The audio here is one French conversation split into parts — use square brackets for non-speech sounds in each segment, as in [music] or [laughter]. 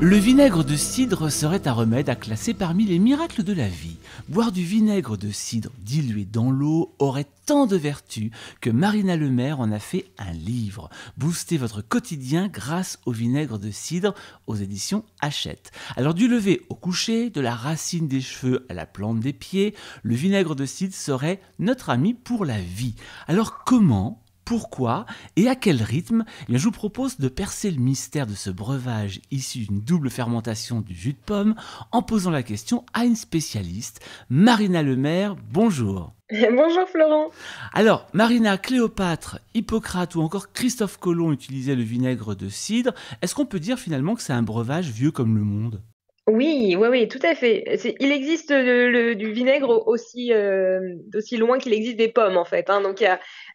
Le vinaigre de cidre serait un remède à classer parmi les miracles de la vie. Boire du vinaigre de cidre dilué dans l'eau aurait tant de vertus que Marina Lemaire en a fait un livre. Boostez votre quotidien grâce au vinaigre de cidre aux éditions Hachette. Alors du lever au coucher, de la racine des cheveux à la plante des pieds, le vinaigre de cidre serait notre ami pour la vie. Alors comment pourquoi et à quel rythme eh Je vous propose de percer le mystère de ce breuvage issu d'une double fermentation du jus de pomme en posant la question à une spécialiste. Marina Lemaire, bonjour. [laughs] Bonjour Florent. Alors, Marina, Cléopâtre, Hippocrate ou encore Christophe Colomb utilisaient le vinaigre de cidre. Est-ce qu'on peut dire finalement que c'est un breuvage vieux comme le monde oui, oui, oui, tout à fait. Il existe du vinaigre aussi, euh, d'aussi loin qu'il existe des pommes, en fait. Hein. Donc,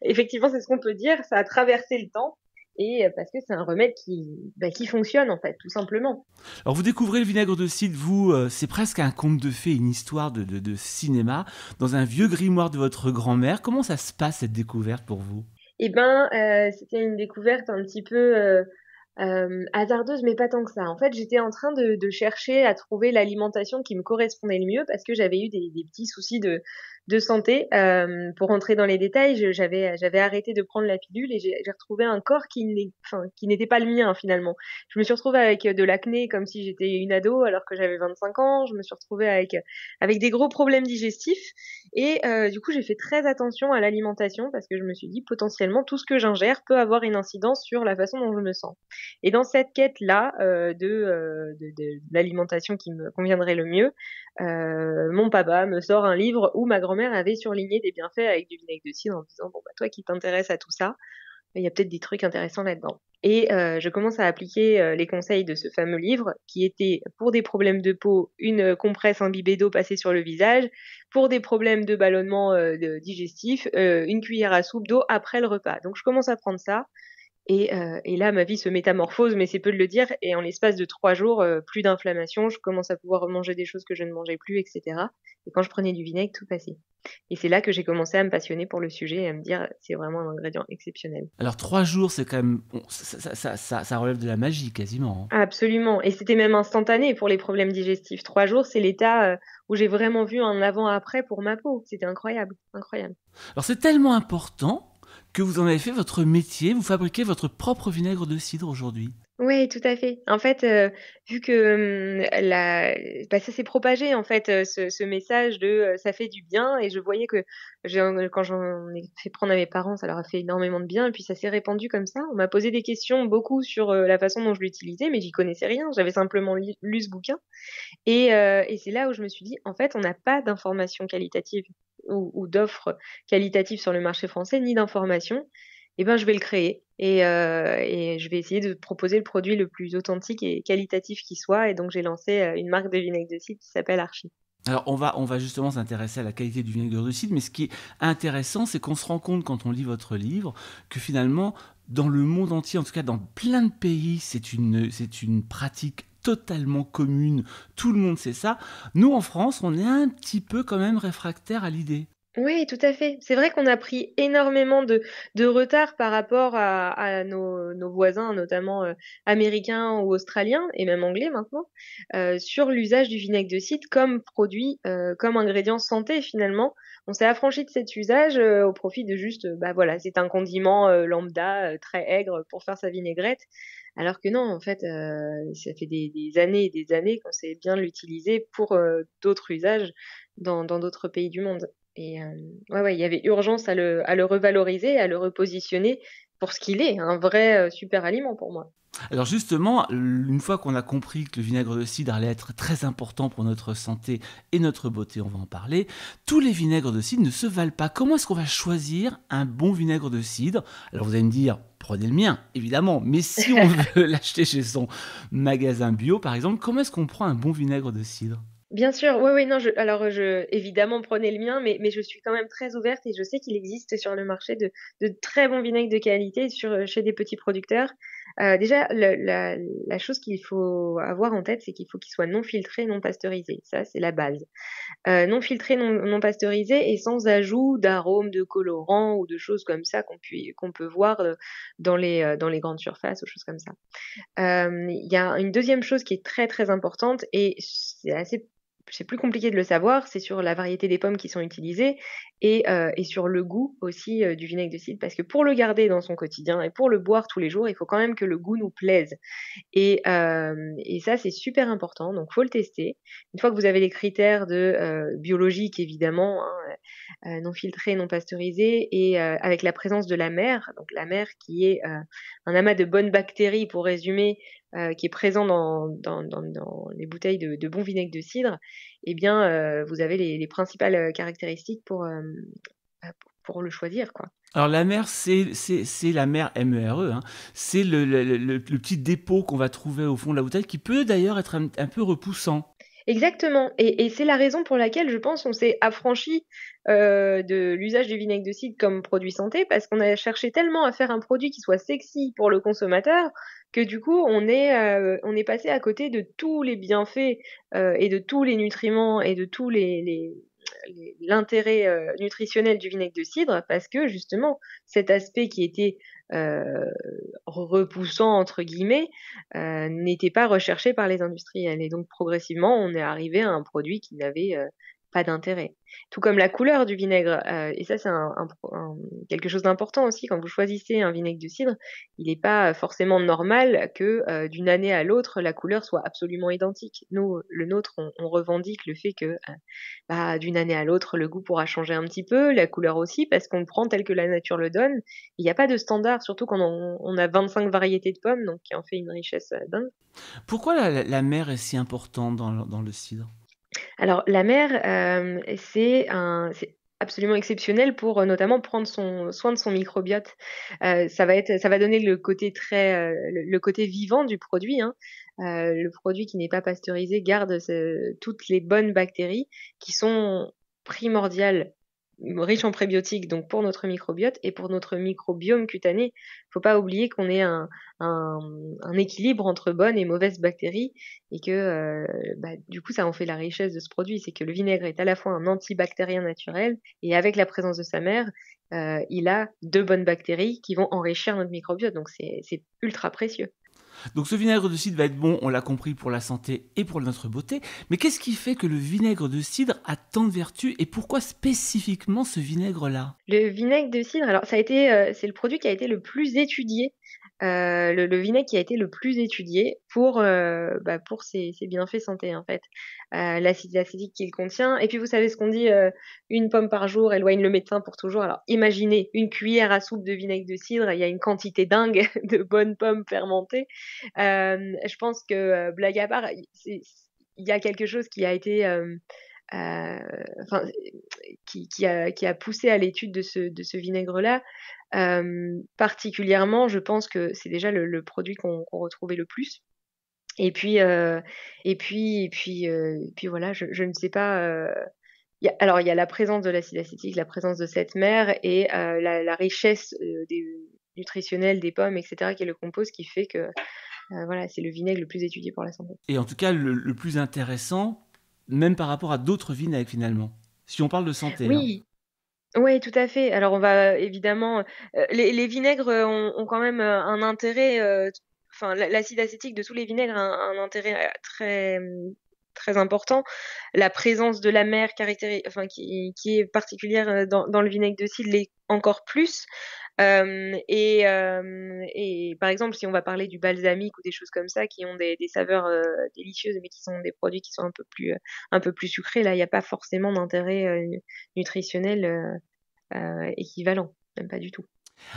effectivement, c'est ce qu'on peut dire. Ça a traversé le temps. Et euh, parce que c'est un remède qui, bah, qui fonctionne, en fait, tout simplement. Alors vous découvrez le vinaigre de cidre, vous, euh, c'est presque un conte de fées, une histoire de, de- cinéma, dans un vieux grimoire de votre grand-mère. Comment ça se passe cette découverte pour vous Eh ben, c'était une découverte un petit peu euh, hasardeuse, mais pas tant que ça. En fait, j'étais en train de, chercher à trouver l'alimentation qui me correspondait le mieux parce que j'avais eu des petits soucis de, de santé. Euh, pour rentrer dans les détails, j'avais arrêté de prendre la pilule et j'ai retrouvé un corps qui n'était pas le mien finalement. Je me suis retrouvée avec de l'acné comme si j'étais une ado alors que j'avais 25 ans. Je me suis retrouvée avec des gros problèmes digestifs et euh, du coup j'ai fait très attention à l'alimentation parce que je me suis dit potentiellement tout ce que j'ingère peut avoir une incidence sur la façon dont je me sens. Et dans cette quête là euh, de, de l'alimentation qui me conviendrait le mieux, mon papa me sort un livre où ma grand-mère avait surligné des bienfaits avec du vinaigre de cidre en disant bon bah toi qui t'intéresses à tout ça, il y a peut-être des trucs intéressants là-dedans. Et euh, je commence à appliquer euh, les conseils de ce fameux livre qui était pour des problèmes de peau, une compresse imbibée d'eau passée sur le visage, pour des problèmes de ballonnement euh, digestif, une cuillère à soupe d'eau après le repas. Donc je commence à prendre ça euh, et, là, ma vie se métamorphose, mais c'est peu de le dire. Et en l'espace de trois jours, euh, plus d'inflammation, je commence à pouvoir manger des choses que je ne mangeais plus, etc. Et quand je prenais du vinaigre, tout passait. Et c'est là que j'ai commencé à me passionner pour le sujet et à me dire c'est vraiment un ingrédient exceptionnel. Alors trois jours, c'est quand même ça, relève de la magie quasiment. Hein. Absolument. Et c'était même instantané pour les problèmes digestifs. Trois jours, c'est l'état euh, où j'ai vraiment vu un avant-après pour ma peau. C'était incroyable, incroyable. Alors c'est tellement important que vous en avez fait votre métier, vous fabriquez votre propre vinaigre de cidre aujourd'hui. Oui, tout à fait. En fait, euh, vu que, mmh, la bah, ça s'est propagé, en fait, euh, ce message de, euh, ça fait du bien et je voyais que quand j'en ai fait prendre à mes parents, ça leur a fait énormément de bien et puis ça s'est répandu comme ça. On m'a posé des questions beaucoup sur, la façon dont je l'utilisais, mais j'y connaissais rien. J'avais simplement lu ce bouquin et c'est là où je me suis dit: «En fait, on n'a pas d'informations qualitatives ou d'offres qualitatives sur le marché français, ni d'informations ». Eh ben, je vais le créer euh, et, je vais essayer de proposer le produit le plus authentique et qualitatif qui soit. Et donc, j'ai lancé euh, une marque de vinaigre de cidre qui s'appelle Archie. Alors on va, on va justement s'intéresser à la qualité du vinaigre de cidre, mais ce qui est intéressant, c'est qu'on se rend compte quand on lit votre livre que finalement, dans le monde entier, en tout cas dans plein de pays, c'est une, c'est une pratique totalement commune, tout le monde sait ça. Nous en France, on est un petit peu quand même réfractaire à l'idée. Oui, tout à fait. C'est vrai qu'on a pris énormément de, retard par rapport à, nos, voisins, notamment euh, américains ou australiens, et même anglais maintenant, euh, sur l'usage du vinaigre de cidre comme produit, euh, comme ingrédient santé finalement. On s'est affranchi de cet usage au profit de juste, bah voilà, c'est un condiment lambda très aigre pour faire sa vinaigrette. Alors que non, en fait, ça fait des, années et des années qu'on sait bien l'utiliser pour d'autres usages dans d'autres pays du monde. Et euh, ouais, il y avait urgence à le, à le revaloriser, à le repositionner pour ce qu'il est, un vrai euh, super aliment pour moi. Alors justement, une fois qu'on a compris que le vinaigre de cidre allait être très important pour notre santé et notre beauté, on va en parler, tous les vinaigres de cidre ne se valent pas. Comment est-ce qu'on va choisir un bon vinaigre de cidre Alors vous allez me dire, prenez le mien, évidemment, mais si on [laughs] veut l'acheter chez son magasin bio, par exemple, comment est-ce qu'on prend un bon vinaigre de cidre Bien sûr, oui, oui, non, alors je, évidemment, prenez le mien, mais, je suis quand même très ouverte et je sais qu'il existe sur le marché de, très bons vinaigres de qualité sur, euh, chez des petits producteurs. Euh, déjà, la, chose qu'il faut avoir en tête, c'est qu'il faut qu'il soit non filtré, non pasteurisé. Ça, c'est la base. Euh, non filtré, non, non, pasteurisé et sans ajout d'arômes, de colorants ou de choses comme ça qu'on qu'on peut voir dans les, grandes surfaces ou choses comme ça. Il y a une deuxième chose qui est très très importante et c'est assez c'est plus compliqué de le savoir, c'est sur la variété des pommes qui sont utilisées et, euh, sur le goût aussi euh, du vinaigre de cidre, parce que pour le garder dans son quotidien et pour le boire tous les jours, il faut quand même que le goût nous plaise. Et, euh, ça, c'est super important, donc faut le tester. Une fois que vous avez les critères de biologique, évidemment, hein, non filtré, non pasteurisé, et avec la présence de la mer, donc la mer qui est un amas de bonnes bactéries, pour résumer, euh, qui est présent dans, dans, dans, les bouteilles de, de, bon vinaigre de cidre, et eh bien, euh, vous avez les, principales euh, caractéristiques pour, pour le choisir. Alors la mer, c'est la mer MERE, e, hein. c'est le, le, le, petit dépôt qu'on va trouver au fond de la bouteille, qui peut d'ailleurs être un, peu repoussant. Exactement, et, et c'est la raison pour laquelle je pense on s'est affranchi de l'usage du vinaigre de cidre comme produit santé, parce qu'on a cherché tellement à faire un produit qui soit sexy pour le consommateur que du coup on est euh, on est passé à côté de tous les bienfaits euh, et de tous les nutriments et de tous les, l'intérêt euh, nutritionnel du vinaigre de cidre parce que justement cet aspect qui était repoussant entre guillemets n'était pas recherché par les industriels et donc progressivement on est arrivé à un produit qui n'avait pas d'intérêt. Tout comme la couleur du vinaigre, euh, et ça c'est quelque chose d'important aussi, quand vous choisissez un vinaigre de cidre, il n'est pas forcément normal que euh, d'une année à l'autre, la couleur soit absolument identique. Nous, le nôtre, on, revendique le fait que euh, bah, d'une année à l'autre, le goût pourra changer un petit peu, la couleur aussi, parce qu'on le prend tel que la nature le donne. Il n'y a pas de standard, surtout quand on, a 25 variétés de pommes, donc qui en fait une richesse dingue. Pourquoi la, mer est si importante dans le cidre alors la mer, euh, c'est un, absolument exceptionnel pour euh, notamment prendre son, soin de son microbiote. Euh, ça va être, ça va donner le côté très, le, côté vivant du produit. Hein. le produit qui n'est pas pasteurisé garde toutes les bonnes bactéries qui sont primordiales riche en prébiotiques, donc pour notre microbiote et pour notre microbiome cutané. Il faut pas oublier qu'on est un, équilibre entre bonnes et mauvaises bactéries et que euh, bah, du coup ça en fait la richesse de ce produit, c'est que le vinaigre est à la fois un antibactérien naturel et avec la présence de sa mère, euh, il a deux bonnes bactéries qui vont enrichir notre microbiote, donc c'est ultra précieux. Donc ce vinaigre de cidre va être bon, on l'a compris, pour la santé et pour notre beauté. Mais qu'est-ce qui fait que le vinaigre de cidre a tant de vertus et pourquoi spécifiquement ce vinaigre-là Le vinaigre de cidre, alors euh, c'est le produit qui a été le plus étudié. Euh, le, vinaigre qui a été le plus étudié pour euh, bah, pour ses, ses, bienfaits santé en fait l'acide acétique qu'il contient et puis vous savez ce qu'on dit une pomme par jour éloigne le médecin pour toujours alors imaginez une cuillère à soupe de vinaigre de cidre il y a une quantité dingue [laughs] de bonnes pommes fermentées euh, je pense que, euh, blague à part, il y a quelque chose qui a été... Euh, qui, qui, a, poussé à l'étude de ce, de ce vinaigre-là. particulièrement, je pense que c'est déjà le, produit qu'on retrouvait le plus. Et puis, et puis, et puis, puis voilà, je, ne sais pas. alors, il y a la présence de l'acide acétique, la présence de cette mer et la, la, richesse des, nutritionnel des pommes, etc., qui le compose, qui fait que euh, voilà, c'est le vinaigre le plus étudié pour la santé. Et en tout cas, le, plus intéressant, même par rapport à d'autres vinaigres finalement, si on parle de santé. Oui. Hein. tout à fait. Alors on va évidemment, euh, les, vinaigres euh, ont, quand même un intérêt enfin l'acide acétique de tous les vinaigres a un, intérêt très très important. La présence de la mer qui, est particulière dans, dans le vinaigre de cidre l'est encore plus. Euh, euh, et, par exemple, si on va parler du balsamique ou des choses comme ça qui ont des, saveurs euh, délicieuses, mais qui sont des produits qui sont un peu plus, un peu plus sucrés, là, il n'y a pas forcément d'intérêt nutritionnel équivalent, même pas du tout.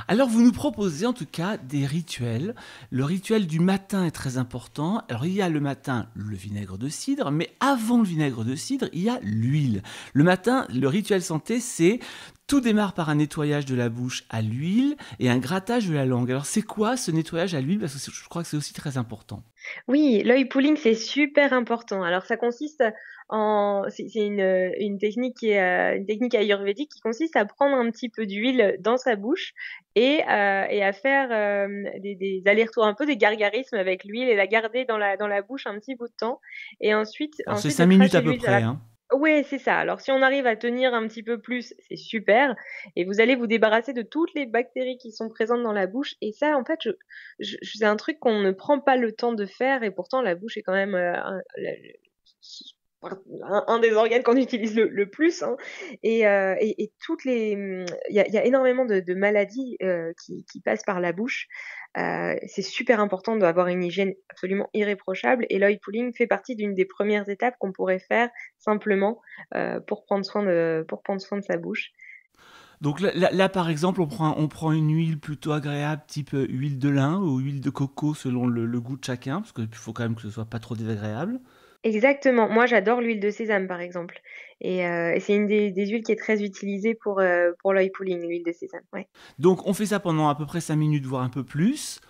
Alors vous nous proposez en tout cas des rituels. Le rituel du matin est très important. Alors il y a le matin le vinaigre de cidre, mais avant le vinaigre de cidre, il y a l'huile. Le matin, le rituel santé, c'est tout démarre par un nettoyage de la bouche à l'huile et un grattage de la langue. Alors c'est quoi ce nettoyage à l'huile Parce que je crois que c'est aussi très important. Oui, l'œil pooling, c'est super important. Alors, ça consiste en, c'est une, technique euh, une technique ayurvédique qui consiste à prendre un petit peu d'huile dans sa bouche et, euh, et à faire euh, des, des allers-retours, un peu des gargarismes avec l'huile et la garder dans la, dans la bouche un petit bout de temps. Et ensuite, c'est 5 minutes à peu près. Hein. Oui, c'est ça. Alors, si on arrive à tenir un petit peu plus, c'est super. Et vous allez vous débarrasser de toutes les bactéries qui sont présentes dans la bouche. Et ça, en fait, je, je, c'est un truc qu'on ne prend pas le temps de faire. Et pourtant, la bouche est quand même euh, un, des organes qu'on utilise le, plus. Hein. Euh, et, toutes les, il y a, énormément de, maladies euh, qui, passent par la bouche. Euh, c'est super important d'avoir une hygiène absolument irréprochable. Et l'oil pulling fait partie d'une des premières étapes qu'on pourrait faire simplement pour prendre soin de, pour prendre soin de sa bouche. Donc là, par exemple, on prend, une huile plutôt agréable, type huile de lin ou huile de coco selon le, le goût de chacun, parce qu'il faut quand même que ce soit pas trop désagréable. Exactement. Moi, j'adore l'huile de sésame, par exemple. Et, euh, c'est une des, huiles qui est très utilisée pour, euh, pour l'oil pulling, l'huile de sésame. Ouais. Donc, on fait ça pendant à peu près 5 minutes, voire un peu plus.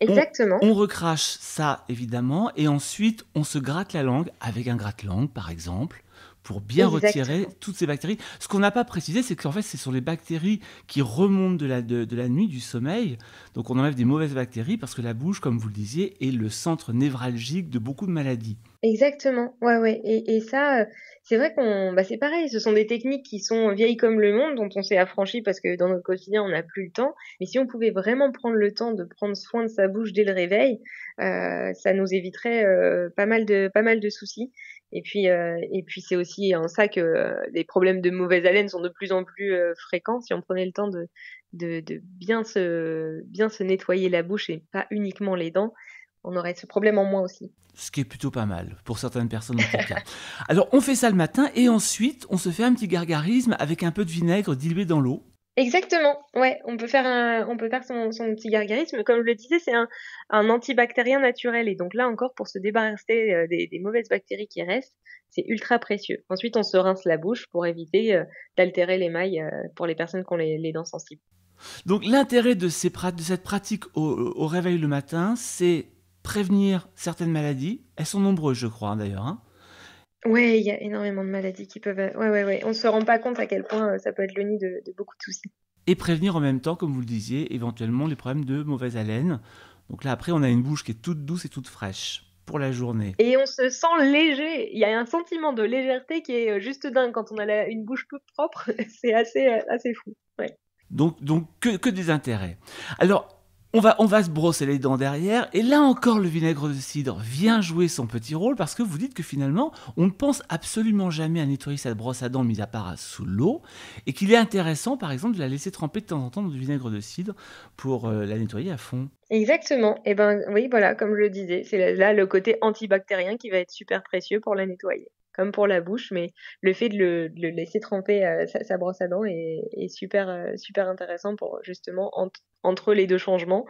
Exactement. On, on, recrache ça, évidemment. Et ensuite, on se gratte la langue avec un gratte-langue, par exemple pour bien retirer toutes ces bactéries. Ce qu'on n'a pas précisé, c'est qu'en fait, ce sont les bactéries qui remontent de la, nuit, du sommeil. Donc on enlève des mauvaises bactéries parce que la bouche, comme vous le disiez, est le centre névralgique de beaucoup de maladies. Exactement, ouais, ouais. Et, ça, euh, c'est vrai qu'on, bah, c'est pareil. Ce sont des techniques qui sont vieilles comme le monde, dont on s'est affranchi parce que dans notre quotidien, on n'a plus le temps. Mais si on pouvait vraiment prendre le temps de prendre soin de sa bouche dès le réveil, euh, ça nous éviterait euh, pas mal de, pas mal de soucis. Et puis, euh, et puis c'est aussi en ça que euh, les problèmes de mauvaise haleine sont de plus en plus euh, fréquents. Si on prenait le temps de, bien, se, bien se nettoyer la bouche et pas uniquement les dents, on aurait ce problème en moins aussi. Ce qui est plutôt pas mal, pour certaines personnes en tout cas. Alors on fait ça le matin et ensuite on se fait un petit gargarisme avec un peu de vinaigre dilué dans l'eau. Exactement, ouais, on peut faire, on peut faire son, petit gargarisme. Comme je le disais, c'est un, antibactérien naturel. Et donc là encore, pour se débarrasser euh, des, mauvaises bactéries qui restent, c'est ultra précieux. Ensuite, on se rince la bouche pour éviter euh, d'altérer les mailles euh, pour les personnes qui ont les, dents sensibles. Donc l'intérêt de, de cette pratique au, réveil le matin, c'est prévenir certaines maladies. Elles sont nombreuses, je crois, d'ailleurs. Hein. Oui, il y a énormément de maladies qui peuvent. Euh, oui, ouais, ouais. On ne se rend pas compte à quel point euh, ça peut être le nid de, beaucoup de soucis. Et prévenir en même temps, comme vous le disiez, éventuellement les problèmes de mauvaise haleine. Donc là, après, on a une bouche qui est toute douce et toute fraîche pour la journée. Et on se sent léger. Il y a un sentiment de légèreté qui est euh, juste dingue quand on a une bouche toute propre. [laughs] C'est assez, assez fou. Ouais. Donc, donc que, que des intérêts. Alors, on va, on va se brosser les dents derrière, et là encore le vinaigre de cidre vient jouer son petit rôle parce que vous dites que finalement on ne pense absolument jamais à nettoyer sa brosse à dents mis à part sous l'eau, et qu'il est intéressant par exemple de la laisser tremper de temps en temps dans du vinaigre de cidre pour euh, la nettoyer à fond. Exactement, et eh bien ben oui voilà, comme je le disais, c'est là le côté antibactérien qui va être super précieux pour la nettoyer comme pour la bouche, mais le fait de le, laisser tremper euh, sa, brosse à dents est, super, euh, super intéressant pour justement entre les deux changements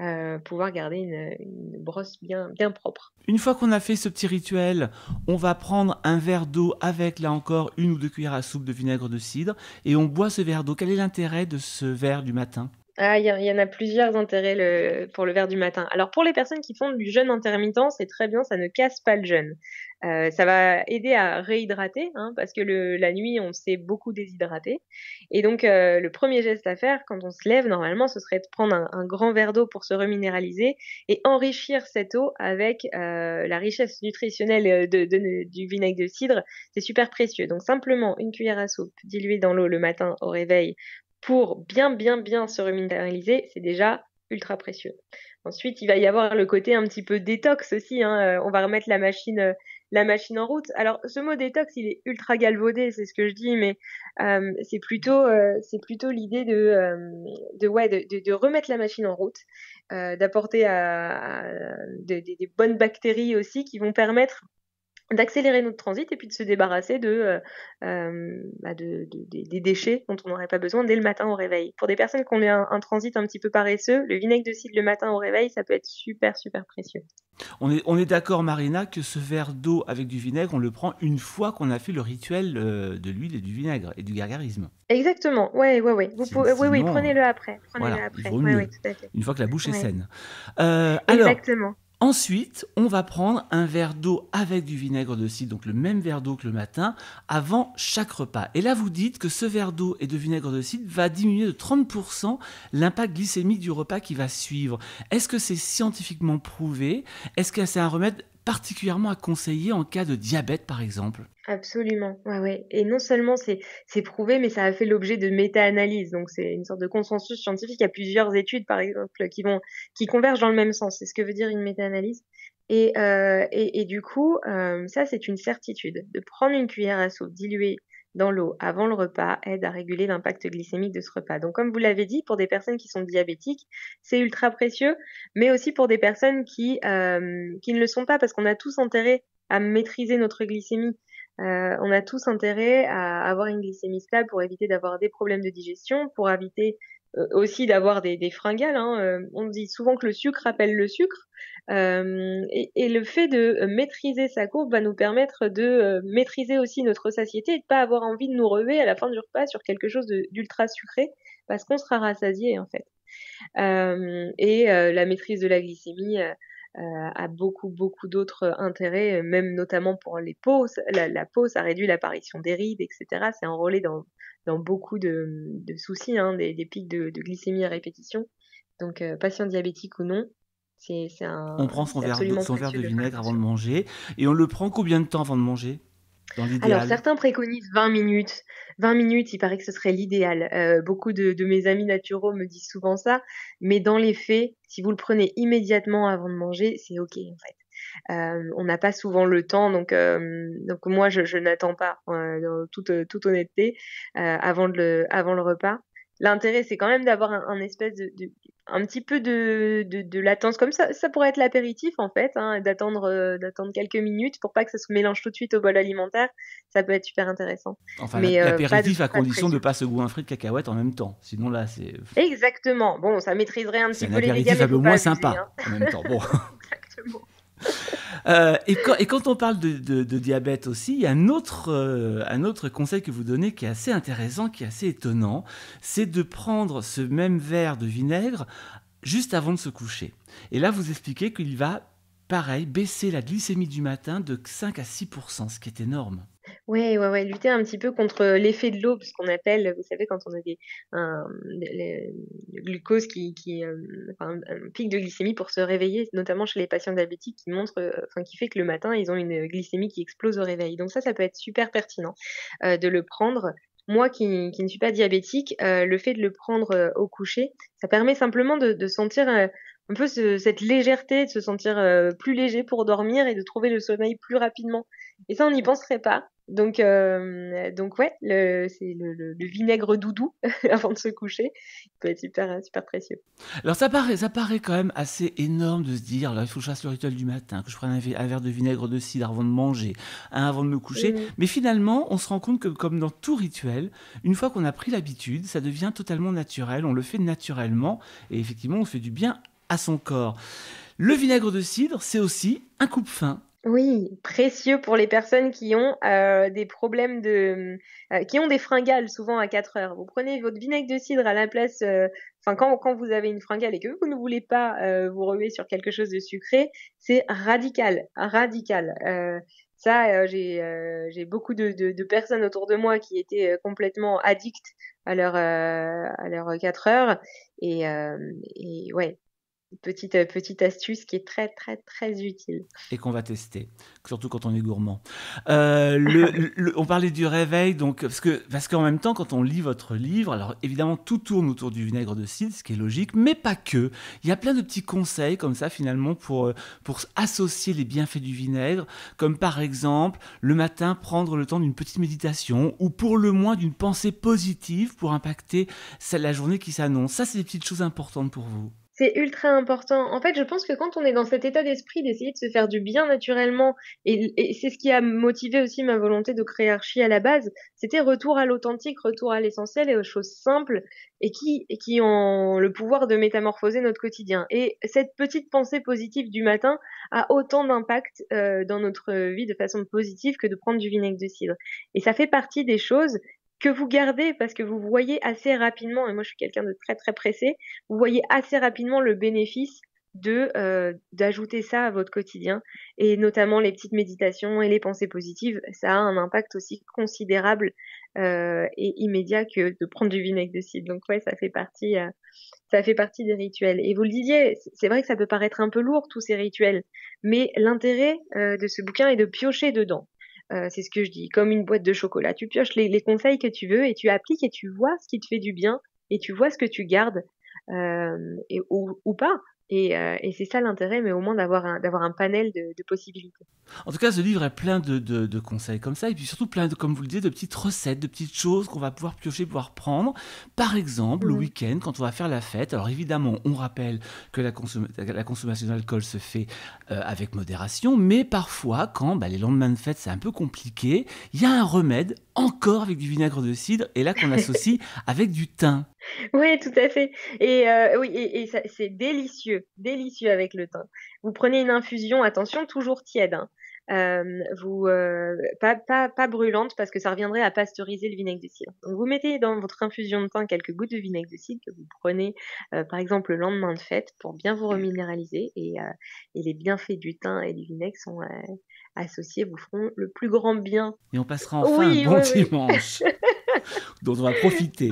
euh, pouvoir garder une, brosse bien, bien propre. Une fois qu'on a fait ce petit rituel, on va prendre un verre d'eau avec là encore une ou deux cuillères à soupe de vinaigre de cidre et on boit ce verre d'eau. Quel est l'intérêt de ce verre du matin ah, il y, en a plusieurs intérêts pour le verre du matin. Alors pour les personnes qui font du jeûne intermittent, c'est très bien, ça ne casse pas le jeûne. Euh, ça va aider à réhydrater, hein, parce que la nuit, on s'est beaucoup déshydraté. Et donc, euh, le premier geste à faire quand on se lève, normalement, ce serait de prendre un, grand verre d'eau pour se reminéraliser et enrichir cette eau avec euh, la richesse nutritionnelle du vinaigre de cidre. C'est super précieux. Donc, simplement une cuillère à soupe diluée dans l'eau le matin au réveil pour bien, bien, bien se reminéraliser, c'est déjà ultra précieux. Ensuite, il va y avoir le côté un petit peu détox aussi. Hein. On va remettre la machine la machine en route. Alors ce mot détox, il est ultra galvaudé, c'est ce que je dis, mais euh, c'est plutôt, euh, c'est plutôt l'idée de, euh, ouais, de, remettre la machine en route, d'apporter des bonnes bactéries aussi qui vont permettre d'accélérer notre transit et puis de se débarrasser de, euh, euh, bah des déchets dont on n'aurait pas besoin dès le matin au réveil. Pour des personnes qui ont un, transit un petit peu paresseux, le vinaigre de cidre le matin au réveil, ça peut être super, super précieux. On est, on est d'accord, Marina, que ce verre d'eau avec du vinaigre, on le prend une fois qu'on a fait le rituel euh, de l'huile et du vinaigre et du gargarisme. Exactement, oui, oui, oui. Vous oui, oui, prenez-le après. prenez après. Une fois que la bouche est saine. Exactement. Ensuite, on va prendre un verre d'eau avec du vinaigre de cidre, donc le même verre d'eau que le matin, avant chaque repas. Et là, vous dites que ce verre d'eau et de vinaigre de cidre va diminuer de 30% l'impact glycémique du repas qui va suivre. Est-ce que c'est scientifiquement prouvé Est-ce que c'est un remède particulièrement à conseiller en cas de diabète, par exemple Absolument, ouais, ouais. Et non seulement c'est prouvé, mais ça a fait l'objet de méta-analyses. Donc c'est une sorte de consensus scientifique. Il y a plusieurs études, par exemple, qui vont qui convergent dans le même sens. C'est ce que veut dire une méta-analyse. Et, euh, et, du coup, euh, ça c'est une certitude. De prendre une cuillère à soupe diluée dans l'eau avant le repas aide à réguler l'impact glycémique de ce repas. Donc comme vous l'avez dit, pour des personnes qui sont diabétiques, c'est ultra précieux, mais aussi pour des personnes qui, euh, qui ne le sont pas, parce qu'on a tous intérêt à maîtriser notre glycémie. Euh, on a tous intérêt à avoir une glycémie stable pour éviter d'avoir des problèmes de digestion, pour éviter euh, aussi d'avoir des, fringales. Hein, euh, on dit souvent que le sucre appelle le sucre. Euh, et, le fait de maîtriser sa courbe va nous permettre de maîtriser aussi notre satiété et de ne pas avoir envie de nous rever à la fin du repas sur quelque chose d'ultra sucré parce qu'on sera rassasié en fait. et la maîtrise de la glycémie a beaucoup beaucoup d'autres intérêts, même notamment pour les peaux. la peau, ça réduit l'apparition des rides, etc. C'est enrôlé dans dans beaucoup de, soucis, hein, des, pics de, glycémie à répétition. Donc, euh, patient diabétique ou non, c'est un. On prend son, verre de, son vinaigre avant de manger. Et on le prend combien de temps avant de manger Alors, certains préconisent 20 minutes. 20 minutes, il paraît que ce serait l'idéal. Euh, beaucoup de, de, mes amis naturaux me disent souvent ça. Mais dans les faits, si vous le prenez immédiatement avant de manger, c'est OK, en fait. Euh, on n'a pas souvent le temps, donc, euh, donc moi, je, n'attends pas, euh, dans toute, honnêteté, avant, le, avant le repas. L'intérêt, c'est quand même d'avoir un, espèce de, un petit peu de, latence comme ça. Ça pourrait être l'apéritif en fait, hein, d'attendre d'attendre quelques minutes pour pas que ça se mélange tout de suite au bol alimentaire. Ça peut être super intéressant. Enfin, l'apéritif à condition de pas se goûter un fruit de cacahuète en même temps. Sinon là, c'est exactement. Bon, ça maîtriserait un petit peu les C'est un apéritif un peu moins sympa hein. en même temps. Bon. [laughs] Exactement. [laughs] Euh, et, quand, on parle de, diabète aussi, il y a un autre, euh, un autre conseil que vous donnez qui est assez intéressant, qui est assez étonnant, c'est de prendre ce même verre de vinaigre juste avant de se coucher. Et là, vous expliquez qu'il va, pareil, baisser la glycémie du matin de 5 à 6 ce qui est énorme. Oui, ouais, ouais, lutter un petit peu contre euh, l'effet de l'aube, ce qu'on appelle, vous savez, quand on a des, un, glucose qui, qui euh, enfin, un pic de glycémie pour se réveiller, notamment chez les patients diabétiques, qui montre, euh, enfin, qui fait que le matin, ils ont une glycémie qui explose au réveil. Donc ça, ça peut être super pertinent de le prendre. Moi qui, ne suis pas diabétique, le fait de le prendre au coucher, ça permet simplement de, sentir un peu cette légèreté, de se sentir plus léger pour dormir et de trouver le sommeil plus rapidement. Et ça, on n'y penserait pas. Donc, euh, donc ouais, c'est le, vinaigre doudou [laughs] avant de se coucher. Il peut être euh, super, précieux. Alors ça paraît, ça paraît quand même assez énorme de se dire, là, il faut que je fasse le rituel du matin, que je prenne un, verre de vinaigre de cidre avant de manger, avant de me coucher. Mmh. Mais finalement, on se rend compte que comme dans tout rituel, une fois qu'on a pris l'habitude, ça devient totalement naturel, on le fait naturellement, et effectivement, on fait du bien à son corps. Le vinaigre de cidre, c'est aussi un coupe-fin oui, précieux pour les personnes qui ont euh, des problèmes de, euh, qui ont des fringales souvent à 4 heures. Vous prenez votre vinaigre de cidre à la place, euh, enfin quand, quand vous avez une fringale et que vous ne voulez pas euh, vous ruer sur quelque chose de sucré, c'est radical, radical. ça, j'ai beaucoup de, de, de, personnes autour de moi qui étaient complètement addictes à leur à leur 4 heures et, et ouais, petite, euh, petite astuce qui est très, très, très utile. Et qu'on va tester, surtout quand on est gourmand. Euh, [laughs] on parlait du réveil, donc, parce qu'en parce qu'en même temps, quand on lit votre livre, alors évidemment, tout tourne autour du vinaigre de cidre, ce qui est logique, mais pas que. Il y a plein de petits conseils comme ça, finalement, pour, euh, pour associer les bienfaits du vinaigre, comme par exemple, le matin, prendre le temps d'une petite méditation, ou pour le moins d'une pensée positive pour impacter la journée qui s'annonce. Ça, c'est des petites choses importantes pour vous c'est ultra important. En fait, je pense que quand on est dans cet état d'esprit d'essayer de se faire du bien naturellement, et, c'est ce qui a motivé aussi ma volonté de créer à la base, c'était retour à l'authentique, retour à l'essentiel et aux choses simples et qui, qui ont le pouvoir de métamorphoser notre quotidien. Et cette petite pensée positive du matin a autant d'impact euh, dans notre vie de façon positive que de prendre du vinaigre de cidre. Et ça fait partie des choses que vous gardez parce que vous voyez assez rapidement, et moi je suis quelqu'un de très très pressé, vous voyez assez rapidement le bénéfice de euh, d'ajouter ça à votre quotidien et notamment les petites méditations et les pensées positives ça a un impact aussi considérable euh, et immédiat que de prendre du vinaigre de cidre donc ouais ça fait partie euh, ça fait partie des rituels et vous le disiez c'est vrai que ça peut paraître un peu lourd tous ces rituels mais l'intérêt de ce bouquin est de piocher dedans euh, c'est ce que je dis, comme une boîte de chocolat. Tu pioches les, conseils que tu veux et tu appliques et tu vois ce qui te fait du bien et tu vois ce que tu gardes euh, et, ou, ou, pas. Euh, et, c'est ça l'intérêt, mais au moins d'avoir un, panel de, possibilités. En tout cas, ce livre est plein de, conseils comme ça, et puis surtout plein, de, comme vous le disiez, de petites recettes, de petites choses qu'on va pouvoir piocher, pouvoir prendre. Par exemple, le week-end, quand on va faire la fête, alors évidemment, on rappelle que la, consommation d'alcool se fait euh, avec modération, mais parfois, quand bah, les lendemains de fête, c'est un peu compliqué, il y a un remède, encore avec du vinaigre de cidre, et là qu'on [laughs] associe avec du thym. Oui, tout à fait. Et euh, oui, et, c'est délicieux, délicieux avec le thym. Vous prenez une infusion, attention, toujours tiède. Hein. Euh, vous, euh, pas, pas, brûlante parce que ça reviendrait à pasteuriser le vinaigre de cidre. Donc vous mettez dans votre infusion de thym quelques gouttes de vinaigre de cidre que vous prenez par exemple le lendemain de fête pour bien vous reminéraliser et, les bienfaits du thym et du vinaigre sont associés, vous feront le plus grand bien. Et on passera enfin un bon dimanche. [laughs] [laughs] dont on va profiter.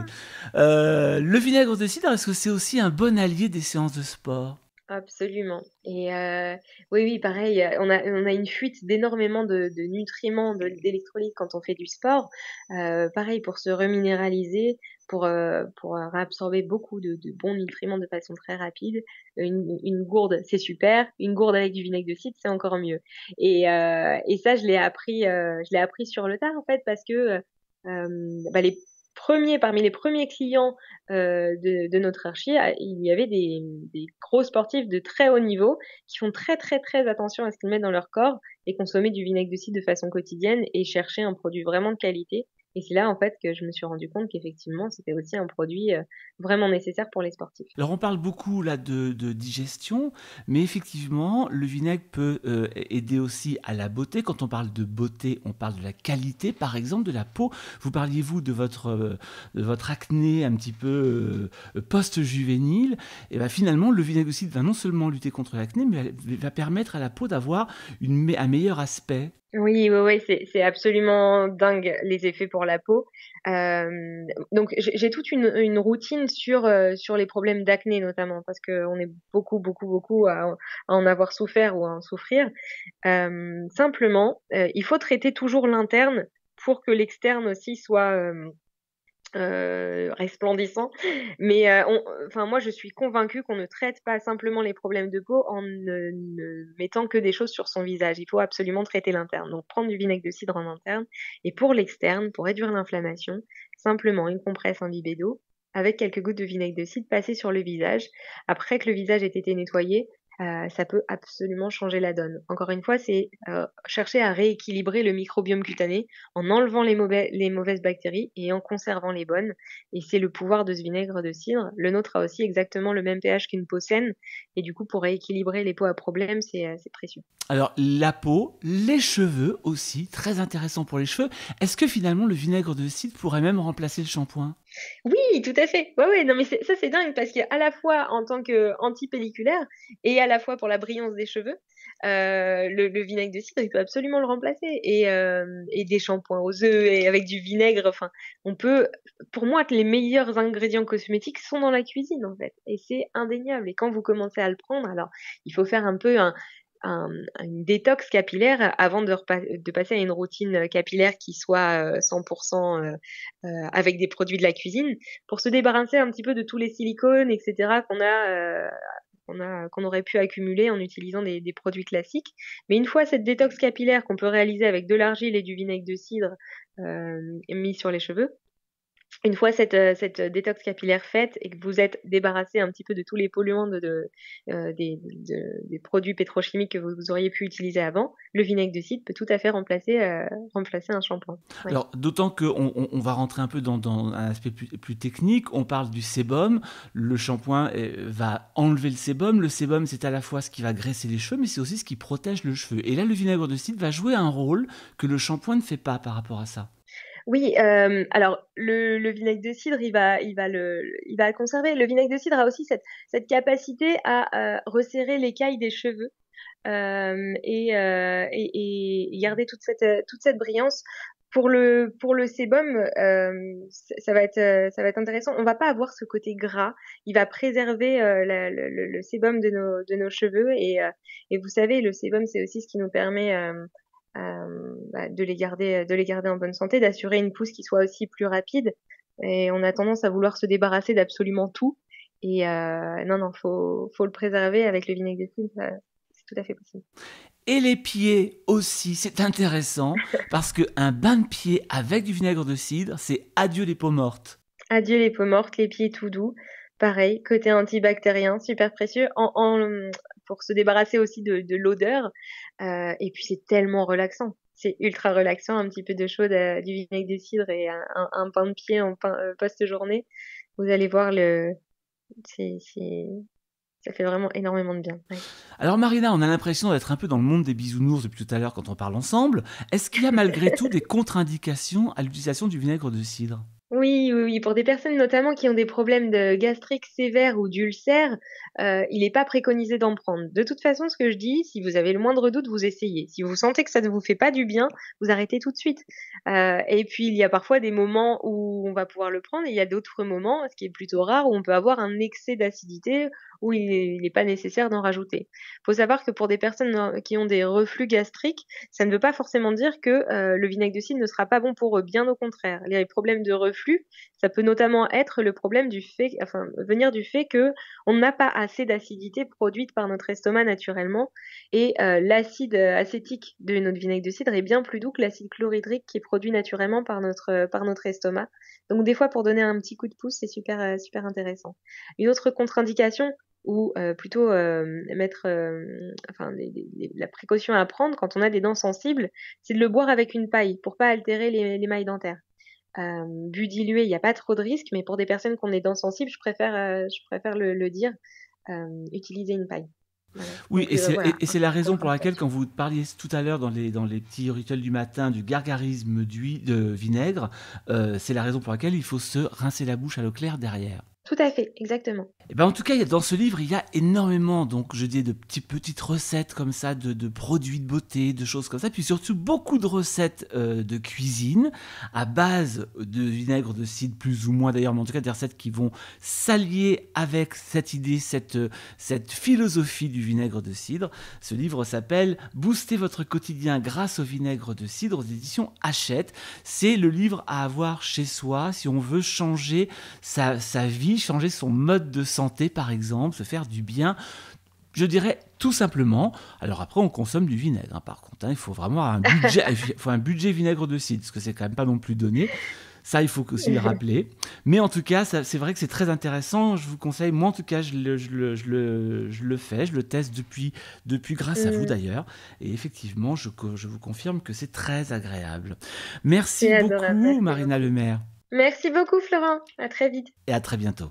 Euh, le vinaigre de cidre, est-ce que c'est aussi un bon allié des séances de sport Absolument. Et euh, oui, oui, pareil, on a, on a une fuite d'énormément de, nutriments, d'électrolytes quand on fait du sport. Euh, pareil, pour se reminéraliser, pour, pour réabsorber beaucoup de, bons nutriments de façon très rapide, une, une gourde, c'est super. Une gourde avec du vinaigre de cidre, c'est encore mieux. Et, et ça, je l'ai appris, je l'ai appris sur le tard, en fait, parce que euh, bah, les premiers, parmi les premiers clients euh, de, notre archi, ah, il y avait des, gros sportifs de très haut niveau qui font très très très attention à ce qu'ils mettent dans leur corps et consommer du vinaigre de cidre de façon quotidienne et chercher un produit vraiment de qualité. Et c'est là, en fait, que je me suis rendu compte qu'effectivement, c'était aussi un produit euh, vraiment nécessaire pour les sportifs. Alors, on parle beaucoup là de, digestion, mais effectivement, le vinaigre peut euh, aider aussi à la beauté. Quand on parle de beauté, on parle de la qualité, par exemple, de la peau. Vous parliez-vous de votre, euh, de votre acné un petit peu post-juvénile Et bien, finalement, le vinaigre aussi va non seulement lutter contre l'acné, mais va permettre à la peau d'avoir un meilleur aspect. Oui, oui, oui, c'est, c'est absolument dingue les effets pour la peau. Euh, donc j'ai, toute une, routine sur euh, sur les problèmes d'acné notamment parce que on est beaucoup beaucoup beaucoup à, en avoir souffert ou à en souffrir. Euh, simplement, il faut traiter toujours l'interne pour que l'externe aussi soit euh, resplendissant. Mais euh, enfin, moi, je suis convaincue qu'on ne traite pas simplement les problèmes de peau en ne, mettant que des choses sur son visage. Il faut absolument traiter l'interne. Donc, prendre du vinaigre de cidre en interne et pour l'externe, pour réduire l'inflammation, simplement une compresse imbibée d'eau avec quelques gouttes de vinaigre de cidre passées sur le visage. Après que le visage ait été nettoyé, euh, ça peut absolument changer la donne. Encore une fois, c'est euh, chercher à rééquilibrer le microbiome cutané en enlevant les, mauvaises bactéries et en conservant les bonnes. Et c'est le pouvoir de ce vinaigre de cidre. Le nôtre a aussi exactement le même pH qu'une peau saine. Et du coup, pour rééquilibrer les peaux à problème, c'est euh, précieux. Alors, la peau, les cheveux aussi, très intéressant pour les cheveux. Est-ce que finalement, le vinaigre de cidre pourrait même remplacer le shampoing oui, tout à fait. Ouais, ouais, non, mais ça, c'est dingue parce qu'à la fois en tant anti pelliculaire et à la fois pour la brillance des cheveux, euh, le, vinaigre de cidre, il peut absolument le remplacer. Et, euh, et des shampoings aux œufs et avec du vinaigre. Enfin, on peut. Pour moi, les meilleurs ingrédients cosmétiques sont dans la cuisine, en fait. Et c'est indéniable. Et quand vous commencez à le prendre, alors, il faut faire un peu un, un, une détox capillaire avant de, de, passer à une routine capillaire qui soit 100% euh, euh, euh, avec des produits de la cuisine, pour se débarrasser un petit peu de tous les silicones, etc. qu'on a qu'on aurait pu accumuler en utilisant des, produits classiques. Mais une fois cette détox capillaire qu'on peut réaliser avec de l'argile et du vinaigre de cidre mis sur les cheveux, une fois cette, euh, cette euh, détox capillaire faite et que vous êtes débarrassé un petit peu de tous les polluants de, euh, des, produits pétrochimiques que vous, auriez pu utiliser avant, le vinaigre de cidre peut tout à fait remplacer, remplacer un shampoing. Alors, d'autant qu'on on, va rentrer un peu dans, dans un aspect plus, plus, technique, on parle du sébum, le shampoing va enlever le sébum, le sébum c'est à la fois ce qui va graisser les cheveux, mais c'est aussi ce qui protège le cheveu. Et là, le vinaigre de cidre va jouer un rôle que le shampoing ne fait pas par rapport à ça. Oui, euh, alors le, le, vinaigre de cidre, il va, il va le, il va conserver. Le vinaigre de cidre a aussi cette, capacité à euh, resserrer l'écaille des cheveux. Euh, euh, et, garder toute cette, toute cette brillance pour le pour le sébum, ça va être ça va être intéressant. On va pas avoir ce côté gras. Il va préserver le, sébum de nos de nos cheveux et et vous savez le sébum c'est aussi ce qui nous permet euh, bah, de les garder, euh, de les garder en bonne santé, d'assurer une pousse qui soit aussi plus rapide. Et on a tendance à vouloir se débarrasser d'absolument tout. Et euh, non, non, faut, faut le préserver avec le vinaigre de cidre c'est tout à fait possible. Et les pieds aussi, c'est intéressant [laughs] parce que un bain de pied avec du vinaigre de cidre, c'est adieu les peaux mortes. Adieu les peaux mortes, les pieds tout doux. Pareil, côté antibactérien, super précieux. En, en, pour se débarrasser aussi de, l'odeur. Euh, et puis c'est tellement relaxant. C'est ultra relaxant, un petit peu de chaude, euh, du vinaigre de cidre et un, pain de pied en euh, post-journée. Vous allez voir, le... ça fait vraiment énormément de bien. Alors Marina, on a l'impression d'être un peu dans le monde des bisounours depuis tout à l'heure quand on parle ensemble. Est-ce qu'il y a malgré [laughs] tout des contre-indications à l'utilisation du vinaigre de cidre oui, oui, Pour des personnes notamment qui ont des problèmes de gastrique sévères ou d'ulcères, euh, il n'est pas préconisé d'en prendre. De toute façon, ce que je dis, si vous avez le moindre doute, vous essayez. Si vous sentez que ça ne vous fait pas du bien, vous arrêtez tout de suite. Euh, et puis, il y a parfois des moments où on va pouvoir le prendre et il y a d'autres moments, ce qui est plutôt rare, où on peut avoir un excès d'acidité où il n'est pas nécessaire d'en rajouter. Il faut savoir que pour des personnes hein, qui ont des reflux gastriques, ça ne veut pas forcément dire que euh, le vinaigre de cidre ne sera pas bon pour eux, bien au contraire. Les problèmes de reflux, ça peut notamment être le problème du fait, enfin, venir du fait que on n'a pas assez d'acidité produite par notre estomac naturellement, et euh, l'acide euh, acétique de notre vinaigre de cidre est bien plus doux que l'acide chlorhydrique qui est produit naturellement par notre, estomac. Donc des fois, pour donner un petit coup de pouce, c'est super intéressant. Une autre contre-indication, ou euh, plutôt euh, mettre euh, la précaution à prendre quand on a des dents sensibles, c'est de le boire avec une paille pour pas altérer les, mailles dentaires. bu dilué, il n'y a pas trop de risque mais pour des personnes qui ont des dents sensibles, je préfère, je préfère le, dire, utiliser une paille. Oui, et c'est la raison pour laquelle, quand vous parliez tout à l'heure dans les, dans les petits rituels du matin du gargarisme de vinaigre, c'est la raison pour laquelle il faut se rincer la bouche à l'eau claire derrière. Tout à fait, exactement. Et eh ben en tout cas, dans ce livre, il y a énormément, donc je dis, de petites, petites recettes comme ça, de, produits de beauté, de choses comme ça, puis surtout beaucoup de recettes euh, de cuisine à base de vinaigre de cidre, plus ou moins d'ailleurs, mais en tout cas des recettes qui vont s'allier avec cette idée, cette, euh, cette philosophie du vinaigre de cidre. Ce livre s'appelle Booster votre quotidien grâce au vinaigre de cidre aux éditions Hachette. C'est le livre à avoir chez soi si on veut changer sa, sa vie changer son mode de santé, par exemple, se faire du bien. Je dirais tout simplement. Alors après, on consomme du vinaigre, hein, par contre. Hein. il faut vraiment un budget, [laughs] faut un budget vinaigre de cidre, parce que c'est quand même pas non plus donné. Ça, il faut aussi le [laughs] rappeler. Mais en tout cas, c'est vrai que c'est très intéressant. Je vous conseille, moi en tout cas, je le, fais, je le teste depuis, depuis grâce à vous mmh. d'ailleurs. Et effectivement, je, vous confirme que c'est très agréable. Merci beaucoup, Marina Lemaire. Merci beaucoup, Florent. À très vite. Et à très bientôt.